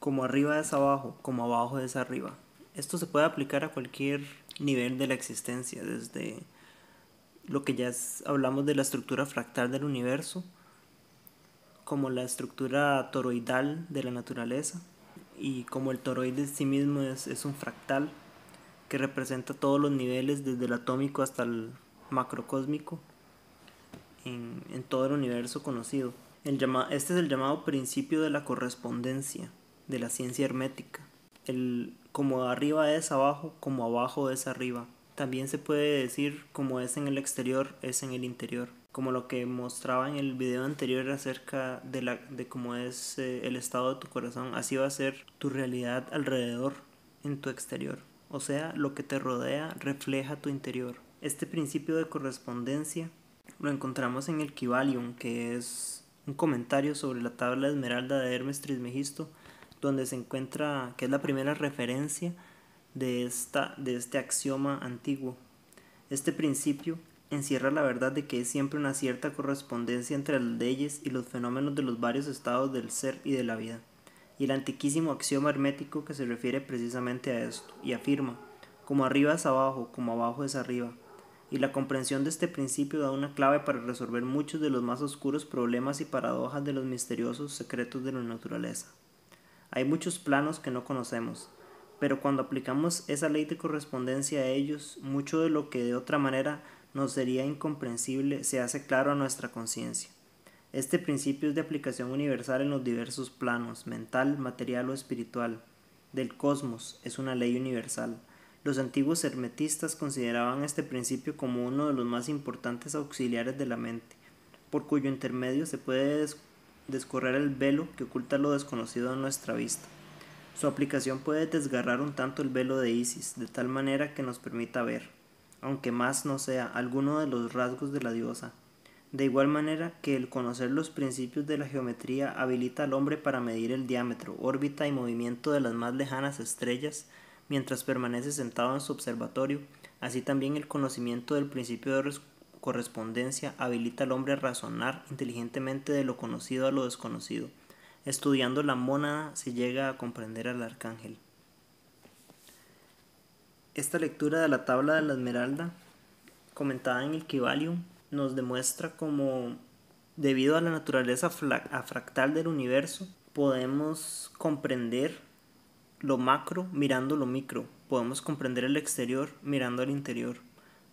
Como arriba es abajo, como abajo es arriba. Esto se puede aplicar a cualquier nivel de la existencia, desde lo que ya hablamos de la estructura fractal del universo, como la estructura toroidal de la naturaleza, y como el toroide en sí mismo es un fractal, que representa todos los niveles, desde el atómico hasta el macrocósmico, en, todo el universo conocido. El llama, este es el llamado principio de la correspondencia de la ciencia hermética. El, como arriba es abajo, como abajo es arriba. También se puede decir como es en el exterior, es en el interior. Como lo que mostraba en el video anterior acerca de, cómo es eh, el estado de tu corazón, así va a ser tu realidad alrededor en tu exterior o sea, lo que te rodea refleja tu interior. Este principio de correspondencia lo encontramos en el Kivalion, que es un comentario sobre la tabla de esmeralda de Hermes Trismegisto, donde se encuentra que es la primera referencia de, de este axioma antiguo. Este principio encierra la verdad de que es siempre una cierta correspondencia entre las leyes y los fenómenos de los varios estados del ser y de la vida y el antiquísimo axioma hermético que se refiere precisamente a esto, y afirma, como arriba es abajo, como abajo es arriba. Y la comprensión de este principio da una clave para resolver muchos de los más oscuros problemas y paradojas de los misteriosos secretos de la naturaleza. Hay muchos planos que no conocemos, pero cuando aplicamos esa ley de correspondencia a ellos, mucho de lo que de otra manera nos sería incomprensible se hace claro a nuestra conciencia. Este principio es de aplicación universal en los diversos planos, mental, material o espiritual, del cosmos, es una ley universal. Los antiguos hermetistas consideraban este principio como uno de los más importantes auxiliares de la mente, por cuyo intermedio se puede descorrer el velo que oculta lo desconocido a nuestra vista. Su aplicación puede desgarrar un tanto el velo de Isis, de tal manera que nos permita ver, aunque más no sea, alguno de los rasgos de la diosa, de igual manera que el conocer los principios de la geometría habilita al hombre para medir el diámetro, órbita y movimiento de las más lejanas estrellas mientras permanece sentado en su observatorio, así también el conocimiento del principio de correspondencia habilita al hombre a razonar inteligentemente de lo conocido a lo desconocido. Estudiando la mónada se llega a comprender al arcángel. Esta lectura de la tabla de la esmeralda, comentada en el Kivalium, nos demuestra como debido a la naturaleza fractal del universo, podemos comprender lo macro mirando lo micro, podemos comprender el exterior mirando el interior.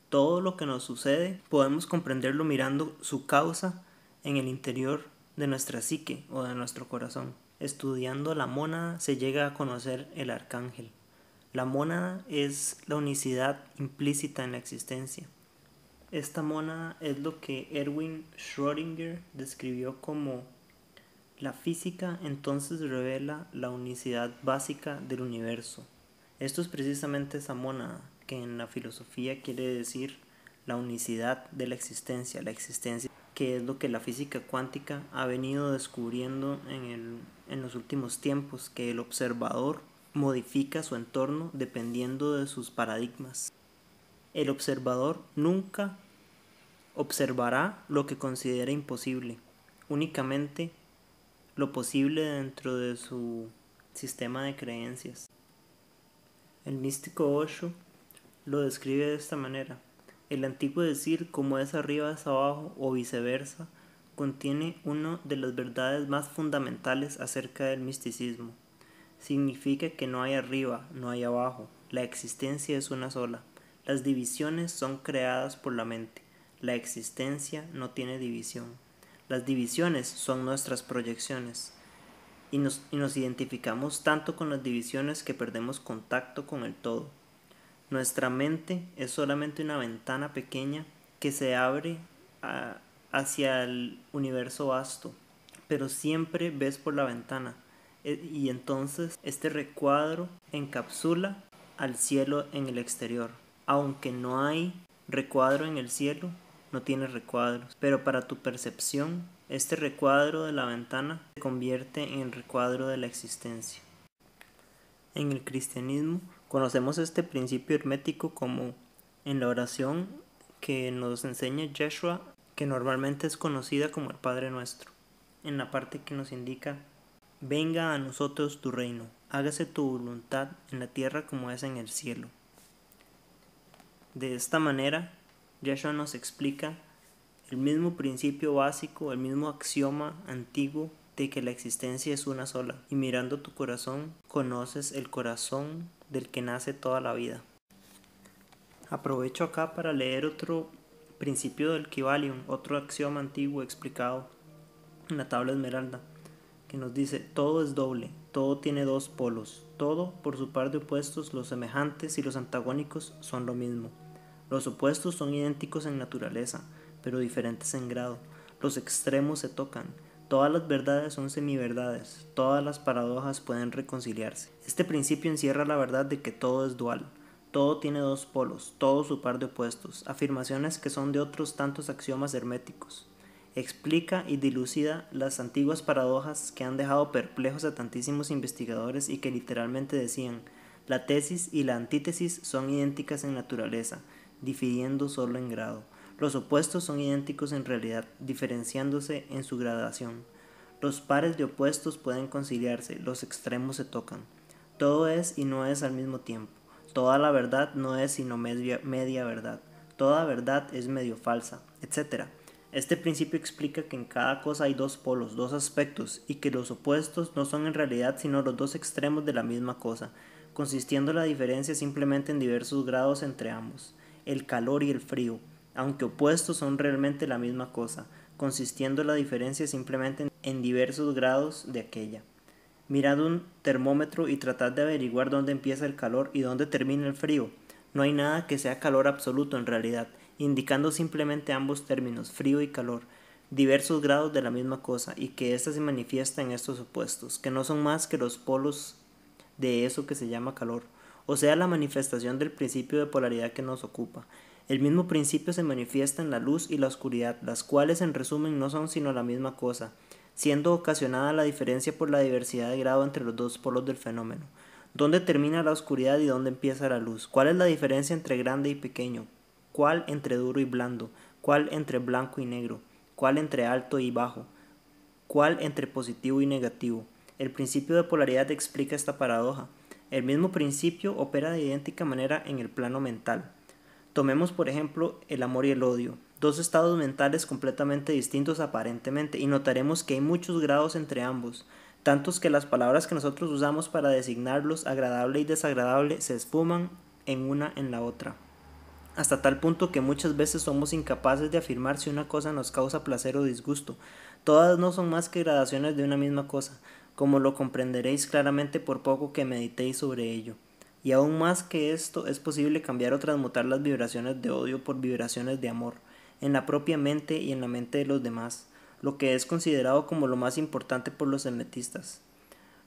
Todo lo que nos sucede podemos comprenderlo mirando su causa en el interior de nuestra psique o de nuestro corazón. Estudiando la mónada se llega a conocer el arcángel. La mónada es la unicidad implícita en la existencia. Esta mona es lo que Erwin Schrödinger describió como la física entonces revela la unicidad básica del universo. Esto es precisamente esa mona que en la filosofía quiere decir la unicidad de la existencia, la existencia que es lo que la física cuántica ha venido descubriendo en, en los últimos tiempos, que el observador modifica su entorno dependiendo de sus paradigmas el observador nunca observará lo que considera imposible, únicamente lo posible dentro de su sistema de creencias. El místico Osho lo describe de esta manera. El antiguo decir como es arriba es abajo o viceversa contiene una de las verdades más fundamentales acerca del misticismo. Significa que no hay arriba, no hay abajo, la existencia es una sola. Las divisiones son creadas por la mente. La existencia no tiene división. Las divisiones son nuestras proyecciones. Y nos, identificamos tanto con las divisiones que perdemos contacto con el todo. Nuestra mente es solamente una ventana pequeña que se abre hacia el universo vasto, pero siempre ves por la ventana e, y entonces este recuadro encapsula al cielo en el exterior aunque no hay recuadro en el cielo, no tiene recuadros, pero para tu percepción, este recuadro de la ventana se convierte en el recuadro de la existencia. En el cristianismo conocemos este principio hermético como en la oración que nos enseña Yeshua, que normalmente es conocida como el Padre Nuestro, en la parte que nos indica, venga a nosotros tu reino, hágase tu voluntad en la tierra como es en el cielo. De esta manera, Yeshua nos explica el mismo principio básico, el mismo axioma antiguo de que la existencia es una sola. Y mirando tu corazón, conoces el corazón del que nace toda la vida. Aprovecho acá para leer otro principio del Kivalium, otro axioma antiguo explicado en la tabla esmeralda, que nos dice, todo es doble, todo tiene dos polos, todo por su par de opuestos, los semejantes y los antagónicos son lo mismo. Los opuestos son idénticos en naturaleza, pero diferentes en grado. Los extremos se tocan. Todas las verdades son semiverdades, todas las paradojas pueden reconciliarse. Este principio encierra la verdad de que todo es dual, todo tiene dos polos, todo su par de opuestos, afirmaciones que son de otros tantos axiomas herméticos. Explica y dilucida las antiguas paradojas que han dejado perplejos a tantísimos investigadores y que literalmente decían, la tesis y la antítesis son idénticas en naturaleza, dividiendo solo en grado. Los opuestos son idénticos en realidad, diferenciándose en su gradación. Los pares de opuestos pueden conciliarse, los extremos se tocan. Todo es y no es al mismo tiempo. Toda la verdad no es sino media, media verdad. Toda verdad es medio falsa, etc. Este principio explica que en cada cosa hay dos polos, dos aspectos, y que los opuestos no son en realidad sino los dos extremos de la misma cosa, consistiendo la diferencia simplemente en diversos grados entre ambos el calor y el frío, aunque opuestos son realmente la misma cosa, consistiendo la diferencia simplemente en diversos grados de aquella. Mirad un termómetro y tratad de averiguar dónde empieza el calor y dónde termina el frío. No hay nada que sea calor absoluto en realidad, indicando simplemente ambos términos, frío y calor, diversos grados de la misma cosa, y que ésta se manifiesta en estos opuestos, que no son más que los polos de eso que se llama calor o sea la manifestación del principio de polaridad que nos ocupa. El mismo principio se manifiesta en la luz y la oscuridad, las cuales en resumen no son sino la misma cosa, siendo ocasionada la diferencia por la diversidad de grado entre los dos polos del fenómeno. ¿Dónde termina la oscuridad y dónde empieza la luz? ¿Cuál es la diferencia entre grande y pequeño? ¿Cuál entre duro y blando? ¿Cuál entre blanco y negro? ¿Cuál entre alto y bajo? ¿Cuál entre positivo y negativo? El principio de polaridad explica esta paradoja. El mismo principio opera de idéntica manera en el plano mental. Tomemos por ejemplo el amor y el odio, dos estados mentales completamente distintos aparentemente, y notaremos que hay muchos grados entre ambos, tantos que las palabras que nosotros usamos para designarlos agradable y desagradable se espuman en una en la otra, hasta tal punto que muchas veces somos incapaces de afirmar si una cosa nos causa placer o disgusto, todas no son más que gradaciones de una misma cosa, como lo comprenderéis claramente por poco que meditéis sobre ello. Y aún más que esto, es posible cambiar o transmutar las vibraciones de odio por vibraciones de amor, en la propia mente y en la mente de los demás, lo que es considerado como lo más importante por los hermetistas.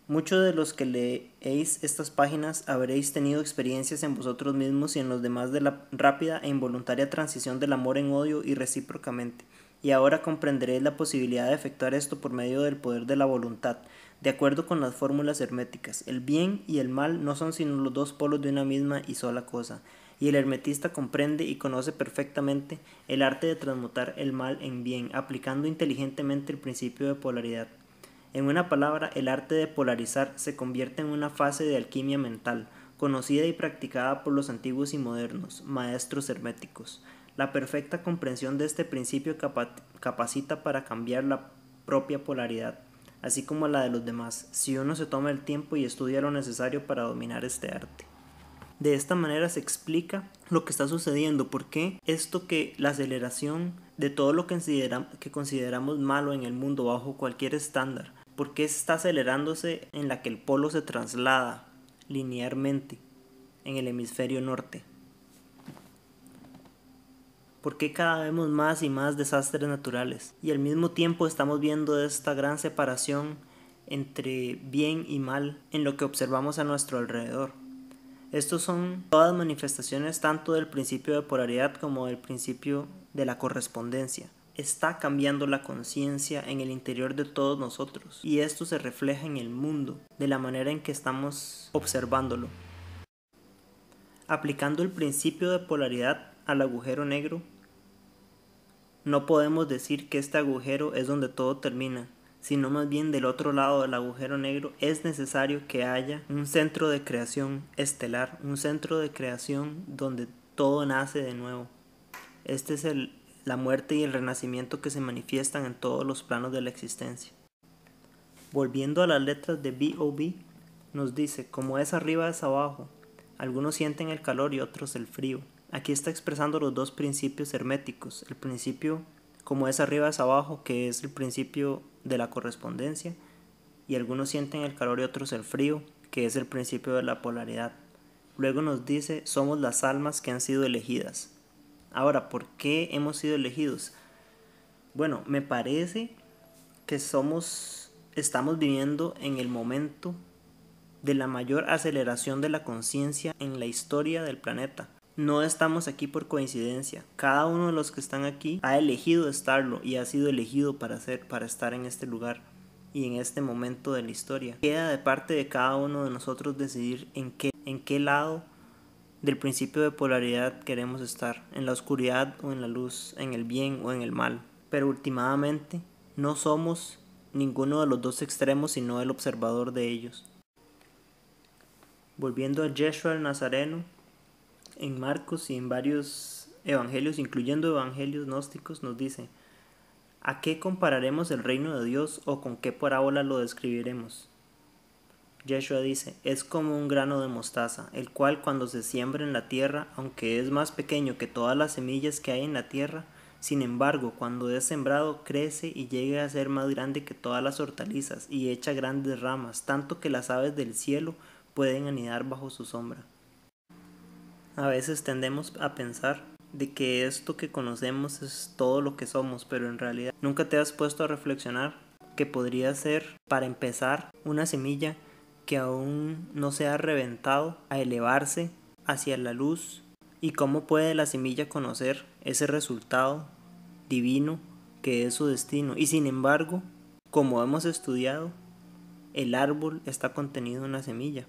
Muchos de los que leéis estas páginas habréis tenido experiencias en vosotros mismos y en los demás de la rápida e involuntaria transición del amor en odio y recíprocamente, y ahora comprenderéis la posibilidad de efectuar esto por medio del poder de la voluntad, de acuerdo con las fórmulas herméticas, el bien y el mal no son sino los dos polos de una misma y sola cosa, y el hermetista comprende y conoce perfectamente el arte de transmutar el mal en bien, aplicando inteligentemente el principio de polaridad. En una palabra, el arte de polarizar se convierte en una fase de alquimia mental, conocida y practicada por los antiguos y modernos, maestros herméticos. La perfecta comprensión de este principio capacita para cambiar la propia polaridad así como la de los demás, si uno se toma el tiempo y estudia lo necesario para dominar este arte. De esta manera se explica lo que está sucediendo, por qué esto que la aceleración de todo lo que, que consideramos malo en el mundo bajo cualquier estándar, por qué está acelerándose en la que el polo se traslada linealmente en el hemisferio norte. ¿Por qué cada vez vemos más y más desastres naturales? Y al mismo tiempo estamos viendo esta gran separación entre bien y mal en lo que observamos a nuestro alrededor. Estos son todas manifestaciones tanto del principio de polaridad como del principio de la correspondencia. Está cambiando la conciencia en el interior de todos nosotros y esto se refleja en el mundo de la manera en que estamos observándolo. Aplicando el principio de polaridad al agujero negro, no podemos decir que este agujero es donde todo termina, sino más bien del otro lado del agujero negro es necesario que haya un centro de creación estelar, un centro de creación donde todo nace de nuevo. Este es el, la muerte y el renacimiento que se manifiestan en todos los planos de la existencia. Volviendo a las letras de B.O.B., nos dice, como es arriba es abajo, algunos sienten el calor y otros el frío aquí está expresando los dos principios herméticos, el principio como es arriba es abajo, que es el principio de la correspondencia, y algunos sienten el calor y otros el frío, que es el principio de la polaridad. Luego nos dice, somos las almas que han sido elegidas. Ahora, ¿por qué hemos sido elegidos? Bueno, me parece que somos, estamos viviendo en el momento de la mayor aceleración de la conciencia en la historia del planeta. No estamos aquí por coincidencia. Cada uno de los que están aquí ha elegido estarlo y ha sido elegido para ser, para estar en este lugar y en este momento de la historia. Queda de parte de cada uno de nosotros decidir en qué, en qué lado del principio de polaridad queremos estar, en la oscuridad o en la luz, en el bien o en el mal. Pero últimamente no somos ninguno de los dos extremos, sino el observador de ellos. Volviendo a Yeshua el Nazareno, en Marcos y en varios evangelios, incluyendo evangelios gnósticos, nos dice, ¿a qué compararemos el reino de Dios o con qué parábola lo describiremos? Yeshua dice, es como un grano de mostaza, el cual cuando se siembra en la tierra, aunque es más pequeño que todas las semillas que hay en la tierra, sin embargo, cuando es sembrado, crece y llega a ser más grande que todas las hortalizas y echa grandes ramas, tanto que las aves del cielo pueden anidar bajo su sombra. A veces tendemos a pensar de que esto que conocemos es todo lo que somos, pero en realidad nunca te has puesto a reflexionar qué podría ser, para empezar, una semilla que aún no se ha reventado a elevarse hacia la luz y cómo puede la semilla conocer ese resultado divino que es su destino. Y sin embargo, como hemos estudiado, el árbol está contenido en una semilla.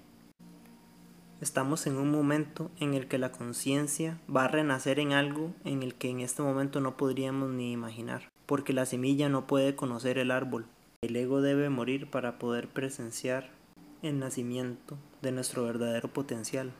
Estamos en un momento en el que la conciencia va a renacer en algo en el que en este momento no podríamos ni imaginar, porque la semilla no puede conocer el árbol. El ego debe morir para poder presenciar el nacimiento de nuestro verdadero potencial.